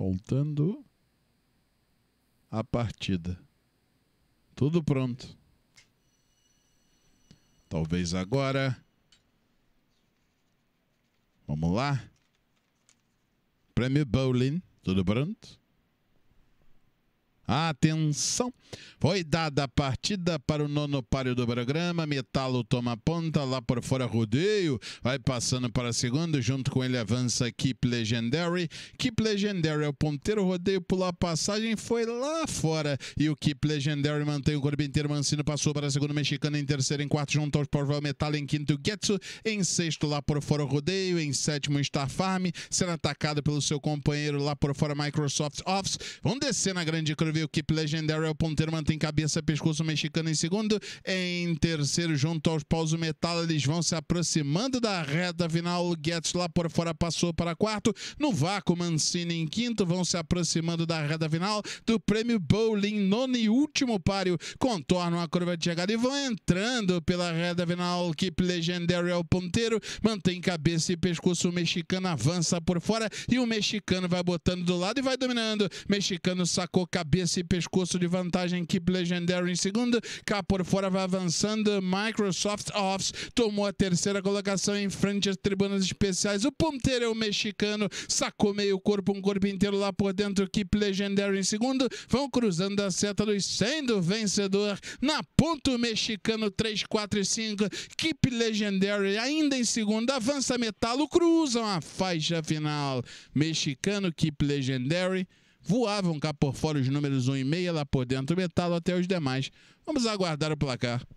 Faltando a partida. Tudo pronto. Talvez agora. Vamos lá. Prêmio Bowling. Tudo pronto? Atenção! Foi dada a partida para o nono páreo do programa. Metalo toma ponta, lá por fora rodeio. Vai passando para segundo, junto com ele avança Keep Legendary. Keep Legendary é o ponteiro, rodeio pula a passagem, foi lá fora. E o Keep Legendary mantém o corpo inteiro. Mancino passou para segundo, mexicano em terceiro, em quarto, junto aos Porval Metal em quinto, Getsu. Em sexto, lá por fora rodeio. Em sétimo, Star Farm. Sendo atacado pelo seu companheiro lá por fora, Microsoft Office. Vão descer na grande curva o equipe Legendary é o ponteiro, mantém cabeça, e pescoço mexicano em segundo. Em terceiro, junto aos paus, o metal. Eles vão se aproximando da reta final. O Guedes lá por fora passou para quarto. No vácuo, Mancini em quinto. Vão se aproximando da reta final do prêmio Bowling. Nono e último páreo. Contornam a curva de chegada e vão entrando pela reta final. Equipe Legendary é o ponteiro, mantém cabeça e pescoço. O mexicano avança por fora e o mexicano vai botando do lado e vai dominando. Mexicano sacou cabeça esse pescoço de vantagem, Keep Legendary em segunda. Cá por fora vai avançando. Microsoft Office tomou a terceira colocação em frente às tribunas especiais. O ponteiro é o mexicano, sacou meio corpo, um corpo inteiro lá por dentro. Keep Legendary em segundo. Vão cruzando a seta dos sendo vencedor. Na ponta, o mexicano 3, 4 e 5. Keep Legendary ainda em segundo. Avança Metalo, cruzam a faixa final. Mexicano Keep Legendary voavam cá por fora os números 1 e meia, lá por dentro o até os demais. Vamos aguardar o placar.